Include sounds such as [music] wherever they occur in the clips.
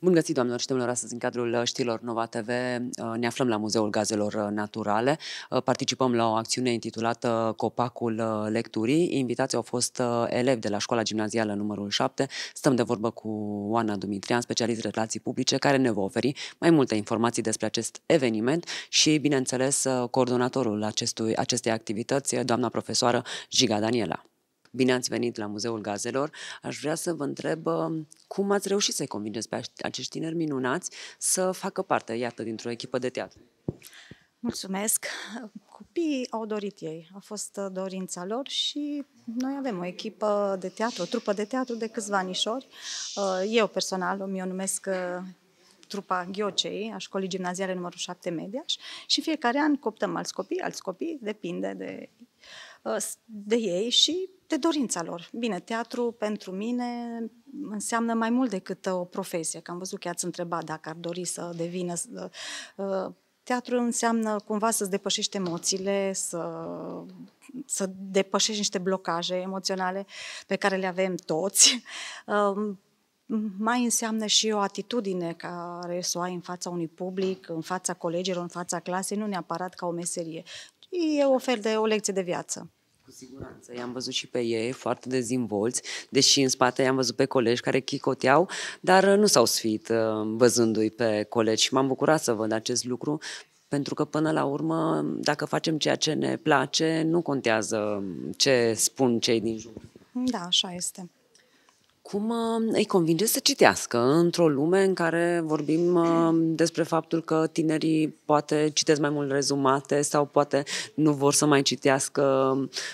Bun găsit, doamnelor și domnilor, astăzi în cadrul uh, știrilor Nova TV uh, ne aflăm la Muzeul Gazelor uh, Naturale. Participăm la o acțiune intitulată Copacul Lecturii. Invitații au fost elevi de la școala gimnazială numărul 7. Stăm de vorbă cu Oana Dumitrian, specialist relații publice, care ne va oferi mai multe informații despre acest eveniment și, bineînțeles, coordonatorul acestui, acestei activități, doamna profesoară Giga Daniela. Bine ați venit la Muzeul Gazelor. Aș vrea să vă întreb um, cum ați reușit să-i convingeți pe acești tineri minunați să facă parte, iată, dintr-o echipă de teatru. Mulțumesc! Copiii au dorit ei, a fost uh, dorința lor și noi avem o echipă de teatru, o trupă de teatru de câțiva anișori. Uh, eu personal, eu numesc uh, trupa Ghiocei, a școlii gimnaziale numărul 7 Mediaș, și fiecare an coptăm alți copii, alți copii, depinde de, uh, de ei și de dorința lor. Bine, teatru pentru mine înseamnă mai mult decât uh, o profesie, că am văzut că ați întrebat dacă ar dori să devină uh, teatru înseamnă cumva să-ți depășești emoțiile, să, să depășești niște blocaje emoționale pe care le avem toți. [laughs] Um, mai înseamnă și o atitudine care să o ai în fața unui public, în fața colegilor, în fața clasei, nu neapărat ca o meserie. E o fel de o lecție de viață. Cu siguranță, i-am văzut și pe ei foarte dezinvolți, deși în spate i-am văzut pe colegi care chicoteau, dar nu s-au sfit uh, văzându-i pe colegi și m-am bucurat să văd acest lucru, pentru că până la urmă, dacă facem ceea ce ne place, nu contează ce spun cei din jur. Da, așa este cum uh, îi convinge să citească într-o lume în care vorbim uh, despre faptul că tinerii poate citesc mai mult rezumate sau poate nu vor să mai citească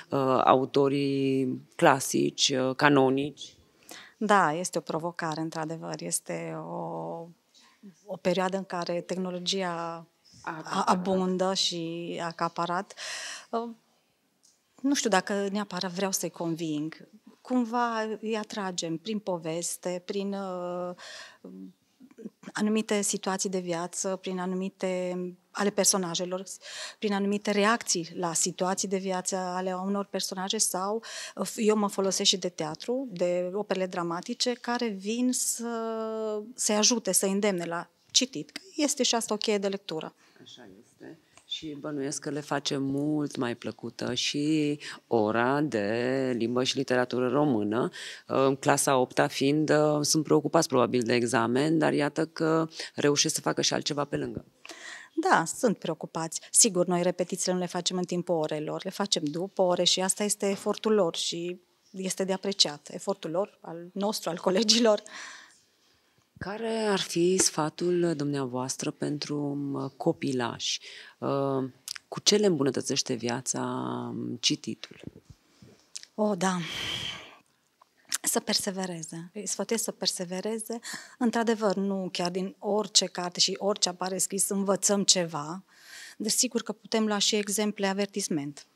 uh, autorii clasici, canonici? Da, este o provocare, într-adevăr. Este o, o perioadă în care tehnologia acaparat. abundă și acaparat. Nu știu dacă neapărat vreau să-i conving cumva îi atragem prin poveste, prin uh, anumite situații de viață, prin anumite ale personajelor, prin anumite reacții la situații de viață ale unor personaje sau uh, eu mă folosesc și de teatru, de operele dramatice care vin să, să ajute, să îndemne la citit. Este și asta o cheie de lectură. Așa e. Și bănuiesc că le face mult mai plăcută și ora de limbă și literatură română, uh, clasa 8 fiind, uh, sunt preocupați probabil de examen, dar iată că reușesc să facă și altceva pe lângă. Da, sunt preocupați. Sigur, noi repetițiile nu le facem în timpul orelor, le facem după ore și asta este efortul lor și este de apreciat, efortul lor, al nostru, al colegilor. Care ar fi sfatul dumneavoastră pentru copilași? Ă, cu ce le îmbunătățește viața cititul? O, oh, da. Să persevereze. Îi sfătuiesc să persevereze. Într-adevăr, nu chiar din orice carte și orice apare scris învățăm ceva, dar sigur că putem lua și exemple avertisment.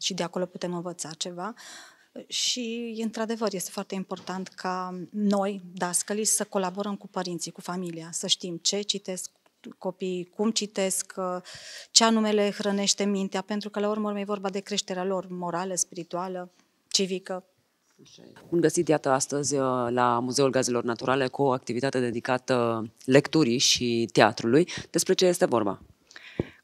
Și de acolo putem învăța ceva. Și, într-adevăr, este foarte important ca noi, dascălii, să colaborăm cu părinții, cu familia, să știm ce citesc copiii, cum citesc, uh, ce anume le hrănește mintea, pentru că, la urmă, e vorba de creșterea lor morală, spirituală, civică. Bun găsit, iată, astăzi uh, la Muzeul Gazelor Naturale cu o activitate dedicată lecturii și teatrului. Despre ce este vorba?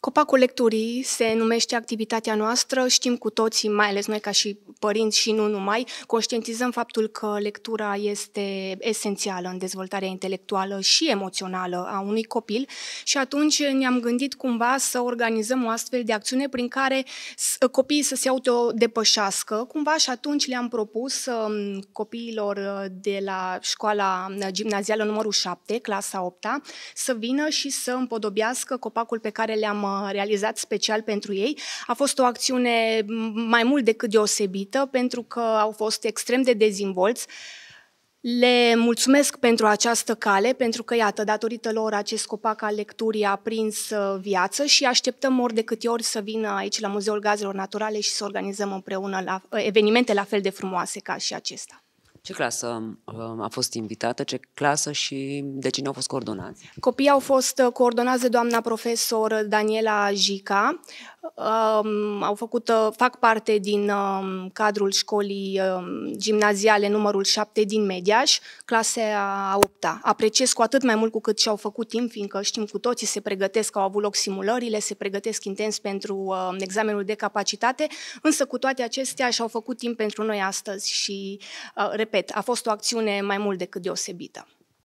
Copacul lecturii se numește activitatea noastră, știm cu toții, mai ales noi ca și părinți și nu numai, conștientizăm faptul că lectura este esențială în dezvoltarea intelectuală și emoțională a unui copil și atunci ne-am gândit cumva să organizăm o astfel de acțiune prin care copiii să se autodepășească cumva și atunci le-am propus um, copiilor de la școala uh, gimnazială numărul 7, clasa 8 să vină și să împodobească copacul pe care le-am realizat special pentru ei. A fost o acțiune mai mult decât deosebită pentru că au fost extrem de dezinvolți. Le mulțumesc pentru această cale, pentru că, iată, datorită lor, acest copac al lecturii a prins uh, viață și așteptăm ori de câte ori să vină aici la Muzeul Gazelor Naturale și să organizăm împreună la, uh, evenimente la fel de frumoase ca și acesta. Ce clasă um, a fost invitată, ce clasă și de cine au fost coordonați? Copiii au fost uh, coordonați de doamna profesor Daniela Jica, Um, au făcut, uh, fac parte din um, cadrul școlii um, gimnaziale numărul 7 din Mediaș, clasa a 8 -a. Apreciez cu atât mai mult cu cât și-au făcut timp, fiindcă știm cu toții, se pregătesc, au avut loc simulările, se pregătesc intens pentru uh, examenul de capacitate, însă cu toate acestea și-au făcut timp pentru noi astăzi și, uh, repet, a fost o acțiune mai mult decât deosebită.